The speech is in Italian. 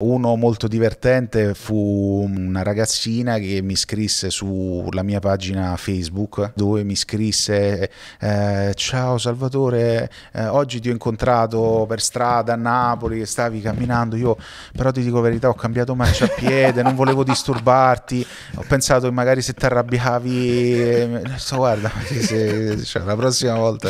Uno molto divertente fu una ragazzina che mi scrisse sulla mia pagina Facebook dove mi scrisse eh, ciao Salvatore eh, oggi ti ho incontrato per strada a Napoli stavi camminando io però ti dico la verità ho cambiato marciapiede non volevo disturbarti ho pensato che magari se ti arrabbiavi eh, so, guarda se, cioè, la prossima volta